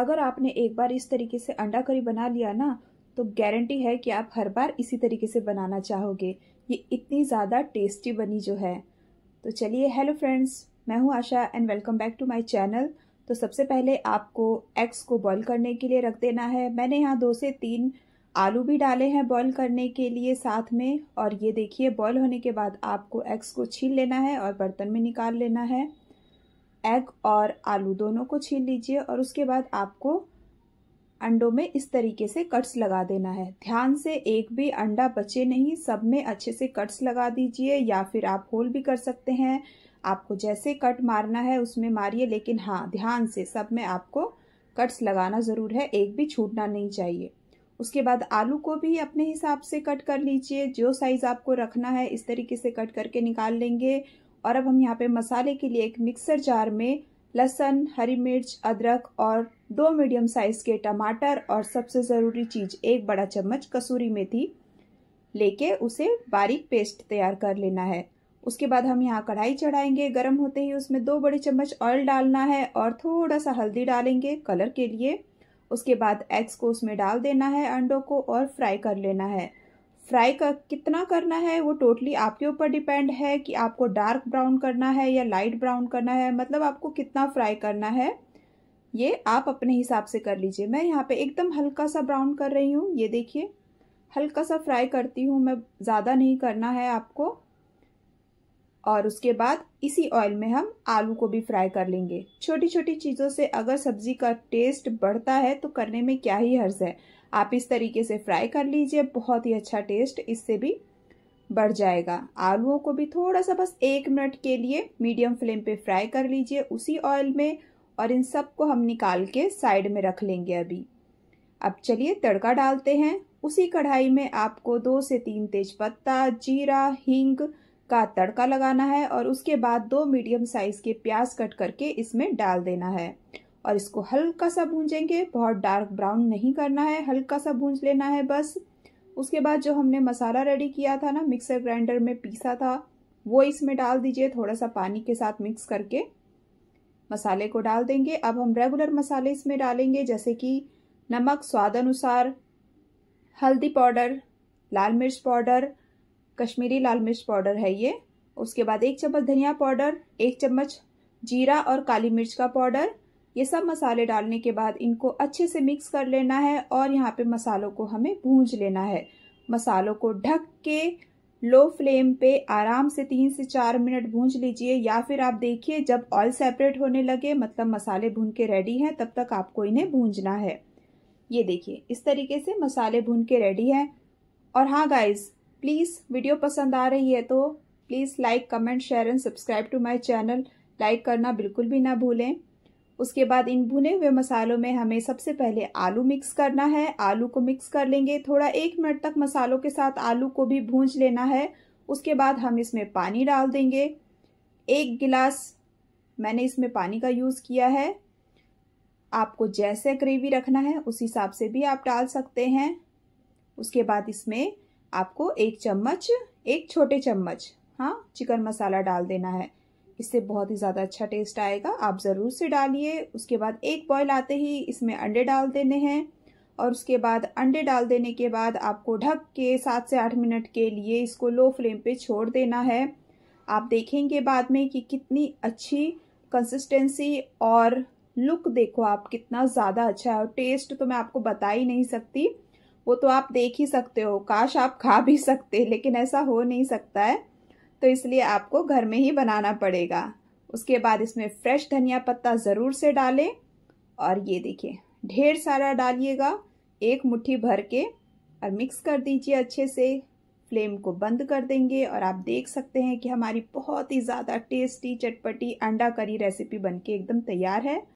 अगर आपने एक बार इस तरीके से अंडा करी बना लिया ना तो गारंटी है कि आप हर बार इसी तरीके से बनाना चाहोगे ये इतनी ज़्यादा टेस्टी बनी जो है तो चलिए हेलो फ्रेंड्स मैं हूँ Asha and welcome back to my channel तो सबसे पहले आपको एग्स को बॉईल करने के लिए रख देना है मैंने यहाँ दो से तीन आलू भी डाले हैं बॉयल करने के लिए साथ में और ये देखिए बॉयल होने के बाद आपको एग्स को छील लेना है और बर्तन में निकाल लेना है एग और आलू दोनों को छील लीजिए और उसके बाद आपको अंडों में इस तरीके से कट्स लगा देना है ध्यान से एक भी अंडा बचे नहीं सब में अच्छे से कट्स लगा दीजिए या फिर आप होल भी कर सकते हैं आपको जैसे कट मारना है उसमें मारिए लेकिन हाँ ध्यान से सब में आपको कट्स लगाना ज़रूर है एक भी छूटना नहीं चाहिए उसके बाद आलू को भी अपने हिसाब से कट कर लीजिए जो साइज़ आपको रखना है इस तरीके से कट करके निकाल लेंगे और अब हम यहाँ पे मसाले के लिए एक मिक्सर जार में लहसन हरी मिर्च अदरक और दो मीडियम साइज़ के टमाटर और सबसे ज़रूरी चीज़ एक बड़ा चम्मच कसूरी मेथी लेके उसे बारीक पेस्ट तैयार कर लेना है उसके बाद हम यहाँ कढ़ाई चढ़ाएंगे गरम होते ही उसमें दो बड़े चम्मच ऑयल डालना है और थोड़ा सा हल्दी डालेंगे कलर के लिए उसके बाद एग्स को उसमें डाल देना है अंडों को और फ्राई कर लेना है फ्राई का कितना करना है वो टोटली आपके ऊपर डिपेंड है कि आपको डार्क ब्राउन करना है या लाइट ब्राउन करना है मतलब आपको कितना फ्राई करना है ये आप अपने हिसाब से कर लीजिए मैं यहाँ पे एकदम हल्का सा ब्राउन कर रही हूँ ये देखिए हल्का सा फ्राई करती हूँ मैं ज़्यादा नहीं करना है आपको और उसके बाद इसी ऑयल में हम आलू को भी फ्राई कर लेंगे छोटी छोटी चीज़ों से अगर सब्जी का टेस्ट बढ़ता है तो करने में क्या ही हर्ज है आप इस तरीके से फ्राई कर लीजिए बहुत ही अच्छा टेस्ट इससे भी बढ़ जाएगा आलूओं को भी थोड़ा सा बस एक मिनट के लिए मीडियम फ्लेम पे फ्राई कर लीजिए उसी ऑयल में और इन सब को हम निकाल के साइड में रख लेंगे अभी अब चलिए तड़का डालते हैं उसी कढ़ाई में आपको दो से तीन तेज पत्ता जीरा हींग का तड़का लगाना है और उसके बाद दो मीडियम साइज के प्याज कट करके इसमें डाल देना है और इसको हल्का सा भूंजेंगे बहुत डार्क ब्राउन नहीं करना है हल्का सा भूंज लेना है बस उसके बाद जो हमने मसाला रेडी किया था ना मिक्सर ग्राइंडर में पीसा था वो इसमें डाल दीजिए थोड़ा सा पानी के साथ मिक्स करके मसाले को डाल देंगे अब हम रेगुलर मसाले इसमें डालेंगे जैसे कि नमक स्वाद अनुसार हल्दी पाउडर लाल मिर्च पाउडर कश्मीरी लाल मिर्च पाउडर है ये उसके बाद एक चम्मच धनिया पाउडर एक चम्मच जीरा और काली मिर्च का पाउडर ये सब मसाले डालने के बाद इनको अच्छे से मिक्स कर लेना है और यहाँ पे मसालों को हमें भूंज लेना है मसालों को ढक के लो फ्लेम पे आराम से तीन से चार मिनट भूंज लीजिए या फिर आप देखिए जब ऑयल सेपरेट होने लगे मतलब मसाले भून के रेडी हैं तब तक आपको इन्हें भूंजना है ये देखिए इस तरीके से मसाले भून के रेडी हैं और हाँ गाइज प्लीज़ वीडियो पसंद आ रही है तो please like comment share and subscribe to my channel like करना बिल्कुल भी ना भूलें उसके बाद इन भुने हुए मसालों में हमें सबसे पहले आलू मिक्स करना है आलू को मिक्स कर लेंगे थोड़ा एक मिनट तक मसालों के साथ आलू को भी भूंज लेना है उसके बाद हम इसमें पानी डाल देंगे एक गिलास मैंने इसमें पानी का यूज़ किया है आपको जैसे ग्रेवी रखना है उस हिसाब से भी आप डाल सकते हैं उसके बाद इसमें आपको एक चम्मच एक छोटे चम्मच हाँ चिकन मसाला डाल देना है इससे बहुत ही ज़्यादा अच्छा टेस्ट आएगा आप ज़रूर से डालिए उसके बाद एक बॉयल आते ही इसमें अंडे डाल देने हैं और उसके बाद अंडे डाल देने के बाद आपको ढक के सात से आठ मिनट के लिए इसको लो फ्लेम पे छोड़ देना है आप देखेंगे बाद में कि कितनी अच्छी कंसिस्टेंसी और लुक देखो आप कितना ज़्यादा अच्छा है और टेस्ट तो मैं आपको बता ही नहीं सकती वो तो आप देख ही सकते हो काश आप खा भी सकते लेकिन ऐसा हो नहीं सकता है तो इसलिए आपको घर में ही बनाना पड़ेगा उसके बाद इसमें फ्रेश धनिया पत्ता ज़रूर से डालें और ये देखिए ढेर सारा डालिएगा एक मुट्ठी भर के और मिक्स कर दीजिए अच्छे से फ्लेम को बंद कर देंगे और आप देख सकते हैं कि हमारी बहुत ही ज़्यादा टेस्टी चटपटी अंडा करी रेसिपी बनके एकदम तैयार है